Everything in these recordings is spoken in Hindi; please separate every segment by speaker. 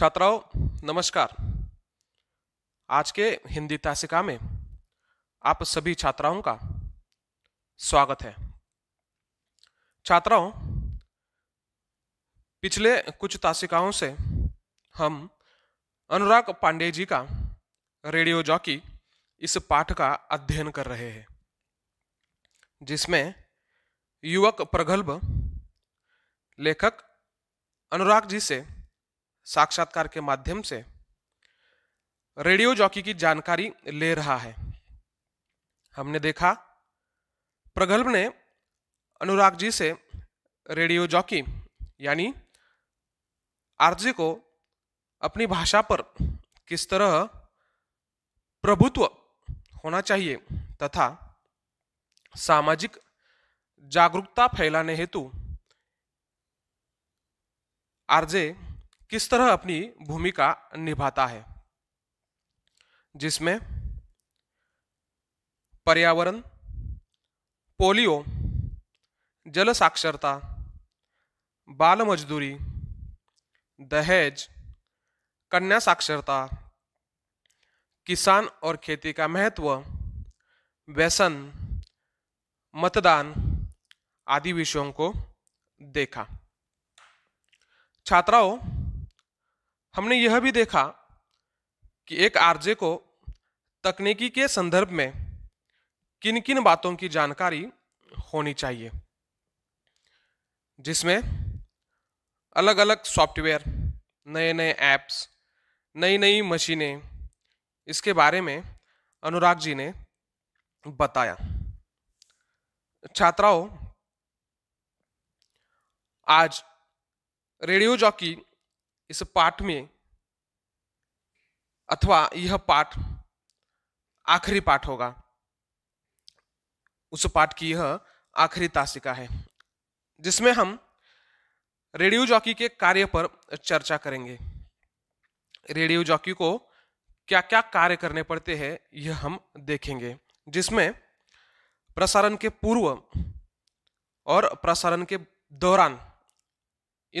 Speaker 1: छात्राओं नमस्कार आज के हिंदी तासिका में आप सभी छात्राओं का स्वागत है छात्राओं पिछले कुछ तासिकाओं से हम अनुराग पांडे जी का रेडियो जॉकी इस पाठ का अध्ययन कर रहे हैं जिसमें युवक प्रगल्भ लेखक अनुराग जी से साक्षात्कार के माध्यम से रेडियो जॉकी की जानकारी ले रहा है हमने देखा प्रगल्भ ने अनुराग जी से रेडियो जॉकी यानी आरजे को अपनी भाषा पर किस तरह प्रभुत्व होना चाहिए तथा सामाजिक जागरूकता फैलाने हेतु आरजे किस तरह अपनी भूमिका निभाता है जिसमें पर्यावरण पोलियो जल साक्षरता बाल मजदूरी दहेज कन्या साक्षरता किसान और खेती का महत्व व्यसन मतदान आदि विषयों को देखा छात्राओं हमने यह भी देखा कि एक आरजे को तकनीकी के संदर्भ में किन किन बातों की जानकारी होनी चाहिए जिसमें अलग अलग सॉफ्टवेयर नए नए ऐप्स नई नई मशीनें इसके बारे में अनुराग जी ने बताया छात्राओं आज रेडियो जॉकी इस पाठ में अथवा यह पाठ आखिरी पाठ होगा उस पाठ की यह आखिरी तासिका है जिसमें हम रेडियो जॉकी के कार्य पर चर्चा करेंगे रेडियो जॉकी को क्या क्या कार्य करने पड़ते हैं यह हम देखेंगे जिसमें प्रसारण के पूर्व और प्रसारण के दौरान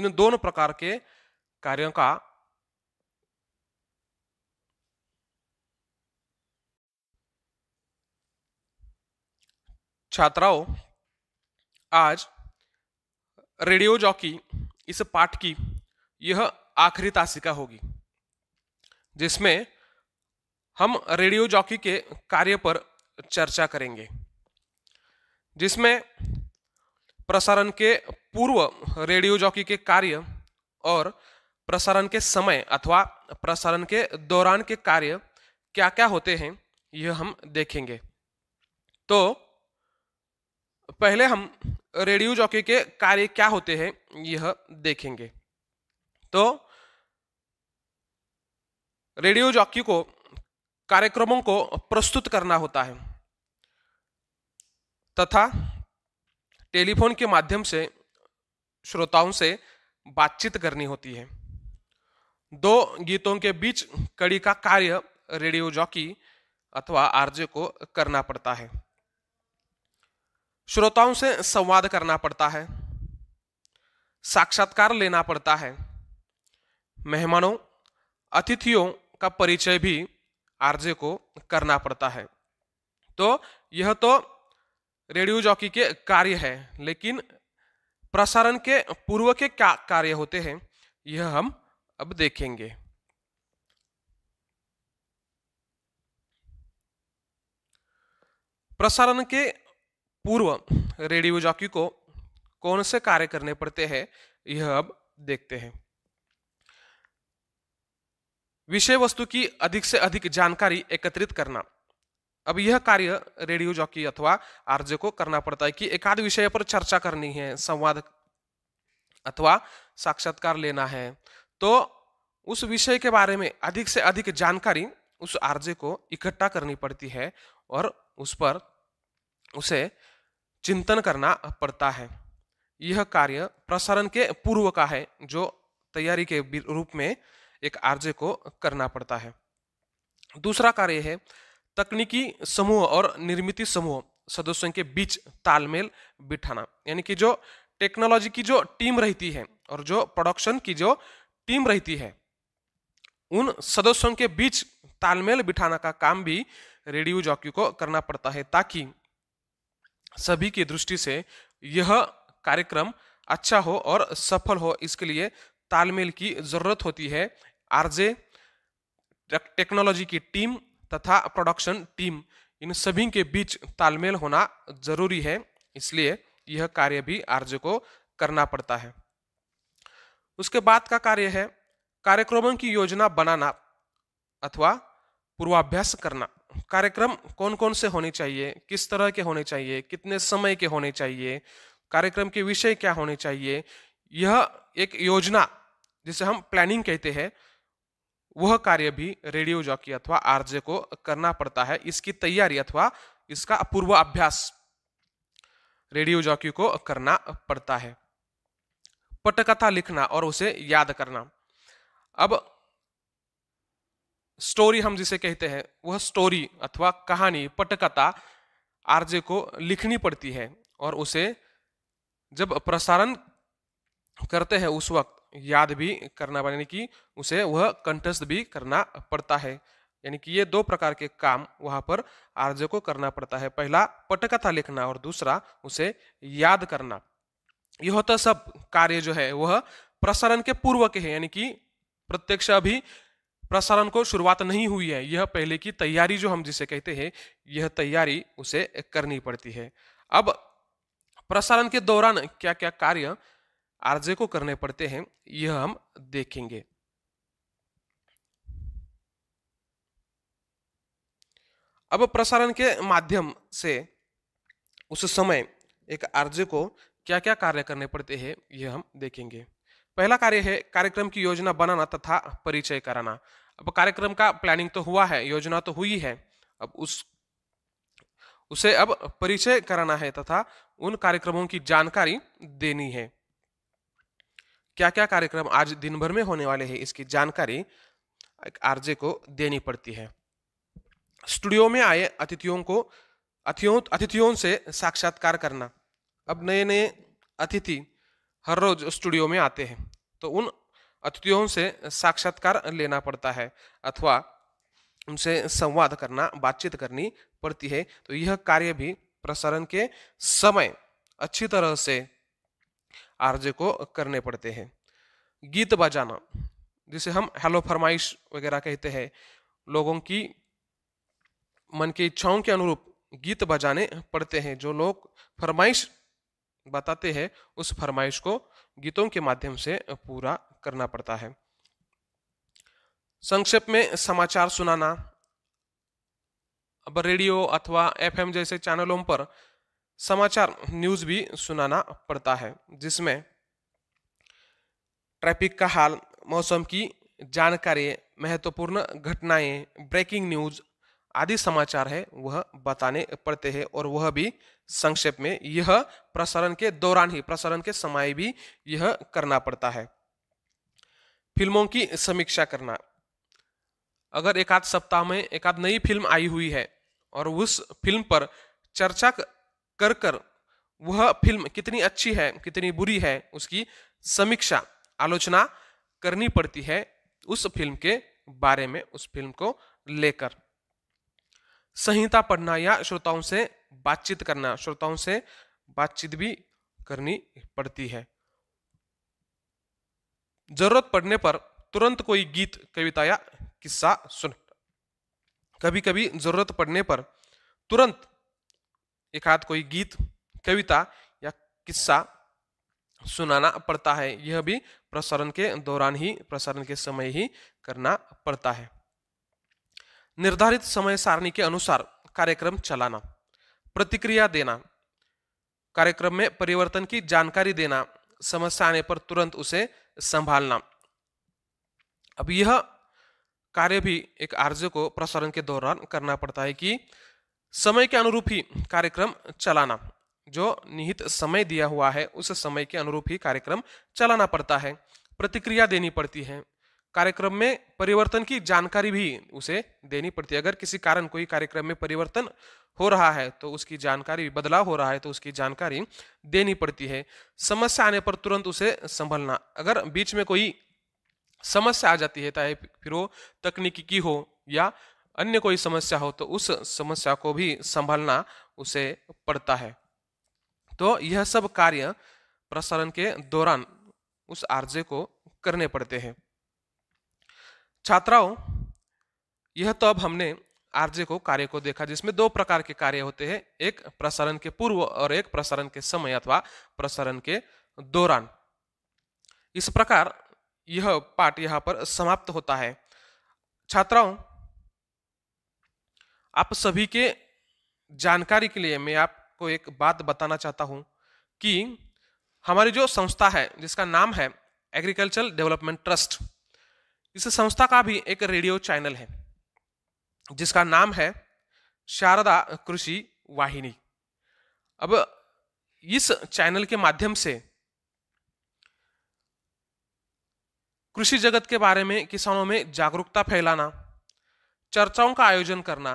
Speaker 1: इन दोनों प्रकार के कार्यों का छात्राओं आज रेडियो जॉकी इस पाठ की यह आखिरी तासिका होगी जिसमें हम रेडियो जॉकी के कार्य पर चर्चा करेंगे जिसमें प्रसारण के पूर्व रेडियो जॉकी के कार्य और प्रसारण के समय अथवा प्रसारण के दौरान के कार्य क्या क्या होते हैं यह हम देखेंगे तो पहले हम रेडियो जॉकी के कार्य क्या होते हैं यह देखेंगे तो रेडियो जॉकी को कार्यक्रमों को प्रस्तुत करना होता है तथा टेलीफोन के माध्यम से श्रोताओं से बातचीत करनी होती है दो गीतों के बीच कड़ी का कार्य रेडियो जॉकी अथवा आरजे को करना पड़ता है श्रोताओं से संवाद करना पड़ता है साक्षात्कार लेना पड़ता है मेहमानों अतिथियों का परिचय भी आरजे को करना पड़ता है तो यह तो रेडियो जॉकी के कार्य है लेकिन प्रसारण के पूर्व के क्या कार्य होते हैं यह हम अब देखेंगे प्रसारण के पूर्व रेडियो जॉकी को कौन से कार्य करने पड़ते हैं यह अब देखते हैं विषय वस्तु की अधिक से अधिक जानकारी एकत्रित करना अब यह कार्य रेडियो जॉकी अथवा आरजे को करना पड़ता है कि एकाध विषय पर चर्चा करनी है संवाद अथवा साक्षात्कार लेना है तो उस विषय के बारे में अधिक से अधिक जानकारी उस आरजे को इकट्ठा करनी पड़ती है और उस पर उसे चिंतन करना पड़ता है यह कार्य प्रसारण के पूर्व का है जो तैयारी के रूप में एक आरजे को करना पड़ता है दूसरा कार्य है तकनीकी समूह और निर्मित समूह सदस्यों के बीच तालमेल बिठाना यानी कि जो टेक्नोलॉजी की जो टीम रहती है और जो प्रोडक्शन की जो टीम रहती है उन सदस्यों के बीच तालमेल बिठाना का काम भी रेडियो जॉकी को करना पड़ता है ताकि सभी की दृष्टि से यह कार्यक्रम अच्छा हो और सफल हो इसके लिए तालमेल की जरूरत होती है आरजे टेक्नोलॉजी की टीम तथा प्रोडक्शन टीम इन सभी के बीच तालमेल होना जरूरी है इसलिए यह कार्य भी आरजे को करना पड़ता है उसके बाद का कार्य है कार्यक्रमों की योजना बनाना अथवा पूर्वाभ्यास करना कार्यक्रम कौन कौन से होने चाहिए किस तरह के होने चाहिए कितने समय के होने चाहिए कार्यक्रम के विषय क्या होने चाहिए यह एक योजना जिसे हम प्लानिंग कहते हैं वह कार्य भी रेडियो जॉकी अथवा आरजे को करना पड़ता है इसकी तैयारी अथवा इसका पूर्वाभ्यास रेडियो जॉकी को करना पड़ता है पटकथा लिखना और उसे याद करना अब स्टोरी हम जिसे कहते हैं वह स्टोरी अथवा कहानी पटकथा आरजे को लिखनी पड़ती है और उसे जब प्रसारण करते हैं उस वक्त याद भी करना यानी कि उसे वह कंठस्थ भी करना पड़ता है यानी कि ये दो प्रकार के काम वहाँ पर आरजे को करना पड़ता है पहला पटकथा लिखना और दूसरा उसे याद करना यह तो सब कार्य जो है वह प्रसारण के पूर्व के है यानी कि प्रत्यक्ष अभी प्रसारण को शुरुआत नहीं हुई है यह पहले की तैयारी जो हम जिसे कहते हैं यह तैयारी उसे करनी पड़ती है अब प्रसारण के दौरान क्या क्या कार्य आरजे को करने पड़ते हैं यह हम देखेंगे अब प्रसारण के माध्यम से उस समय एक आरजे को क्या क्या कार्य करने पड़ते हैं यह हम देखेंगे पहला कार्य है कार्यक्रम की योजना बनाना तथा परिचय कराना अब कार्यक्रम का प्लानिंग तो हुआ है योजना तो हुई है अब उस उसे अब परिचय कराना है तथा उन कार्यक्रमों की जानकारी देनी है क्या क्या कार्यक्रम आज दिन भर में होने वाले हैं इसकी जानकारी आरजे को देनी पड़ती है स्टूडियो में आए अतिथियों को अतिथियों से साक्षात्कार करना अब नए नए अतिथि हर रोज स्टूडियो में आते हैं तो उन अतिथियों से साक्षात्कार लेना पड़ता है अथवा उनसे संवाद करना बातचीत करनी पड़ती है तो यह कार्य भी प्रसारण के समय अच्छी तरह से आरजे को करने पड़ते हैं गीत बजाना जिसे हम हेलो फरमाइश वगैरह कहते हैं लोगों की मन की इच्छाओं के अनुरूप गीत बजाने पड़ते हैं जो लोग फरमाइश बताते हैं उस फरमाइश को गीतों के माध्यम से पूरा करना पड़ता है संक्षेप में समाचार सुनाना अब रेडियो अथवा एफएम जैसे चैनलों पर समाचार न्यूज भी सुनाना पड़ता है जिसमें ट्रैफिक का हाल मौसम की जानकारी महत्वपूर्ण घटनाएं ब्रेकिंग न्यूज आदि समाचार है वह बताने पड़ते हैं और वह भी संक्षेप में यह प्रसारण के दौरान ही प्रसारण के समय भी यह करना पड़ता है फिल्मों की समीक्षा करना अगर एक आध सप्ताह में एक आध नई फिल्म आई हुई है और उस फिल्म पर चर्चा कर कर वह फिल्म कितनी अच्छी है कितनी बुरी है उसकी समीक्षा आलोचना करनी पड़ती है उस फिल्म के बारे में उस फिल्म को लेकर संहिता पढ़ना या श्रोताओं से बातचीत करना श्रोताओं से बातचीत भी करनी पड़ती है जरूरत पड़ने पर तुरंत कोई गीत कविता या किस्सा सुन कभी कभी जरूरत पड़ने पर तुरंत एक हाथ कोई गीत कविता या किस्सा सुनाना पड़ता है यह भी प्रसारण के दौरान ही प्रसारण के समय ही करना पड़ता है निर्धारित समय सारणी के अनुसार कार्यक्रम चलाना प्रतिक्रिया देना कार्यक्रम में परिवर्तन की जानकारी देना समस्या आने पर तुरंत उसे संभालना अब यह कार्य भी एक आर्ज को प्रसारण के दौरान करना पड़ता है कि समय के अनुरूप ही कार्यक्रम चलाना जो निहित समय दिया हुआ है उस समय के अनुरूप ही कार्यक्रम चलाना पड़ता है प्रतिक्रिया देनी पड़ती है कार्यक्रम में परिवर्तन की जानकारी भी उसे देनी पड़ती है अगर किसी कारण कोई कार्यक्रम में परिवर्तन हो रहा है तो उसकी जानकारी बदलाव हो रहा है तो उसकी जानकारी देनी पड़ती है समस्या आने पर तुरंत उसे संभलना अगर बीच में कोई समस्या आ जाती है चाहे फिर वो तकनीकी की हो या अन्य कोई समस्या हो तो उस समस्या को भी संभालना उसे पड़ता है तो यह सब कार्य प्रसारण के दौरान उस आर्जे को करने पड़ते हैं छात्राओं यह तो अब हमने आरजे को कार्य को देखा जिसमें दो प्रकार के कार्य होते हैं एक प्रसारण के पूर्व और एक प्रसारण के समय अथवा प्रसारण के दौरान इस प्रकार यह पाठ यहाँ पर समाप्त होता है छात्राओं आप सभी के जानकारी के लिए मैं आपको एक बात बताना चाहता हूं कि हमारी जो संस्था है जिसका नाम है एग्रीकल्चर डेवलपमेंट ट्रस्ट इस संस्था का भी एक रेडियो चैनल है जिसका नाम है शारदा कृषि वाहिनी अब इस चैनल के माध्यम से कृषि जगत के बारे में किसानों में जागरूकता फैलाना चर्चाओं का आयोजन करना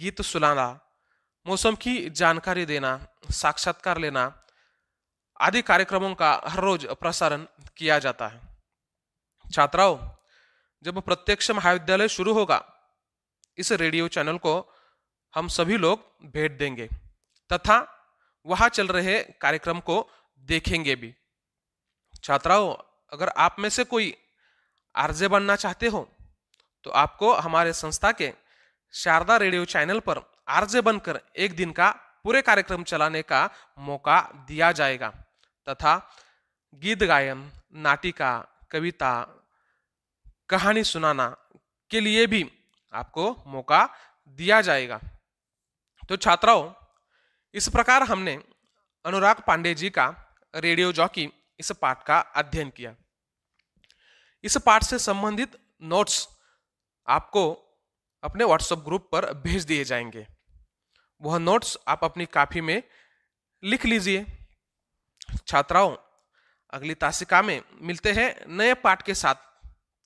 Speaker 1: गीत सुनाना मौसम की जानकारी देना साक्षात्कार लेना आदि कार्यक्रमों का हर रोज प्रसारण किया जाता है छात्राओं जब प्रत्यक्ष महाविद्यालय शुरू होगा इस रेडियो चैनल को हम सभी लोग भेंट देंगे तथा वहां चल रहे कार्यक्रम को देखेंगे भी छात्राओं अगर आप में से कोई आरजे बनना चाहते हो तो आपको हमारे संस्था के शारदा रेडियो चैनल पर आरजे बनकर एक दिन का पूरे कार्यक्रम चलाने का मौका दिया जाएगा तथा गीत गायन नाटिका कविता कहानी सुनाना के लिए भी आपको मौका दिया जाएगा तो छात्राओं इस प्रकार हमने अनुराग पांडे जी का रेडियो जॉकी इस पाठ का अध्ययन किया इस पाठ से संबंधित नोट्स आपको अपने व्हाट्सएप ग्रुप पर भेज दिए जाएंगे वह नोट्स आप अपनी कापी में लिख लीजिए छात्राओं अगली तासिका में मिलते हैं नए पाठ के साथ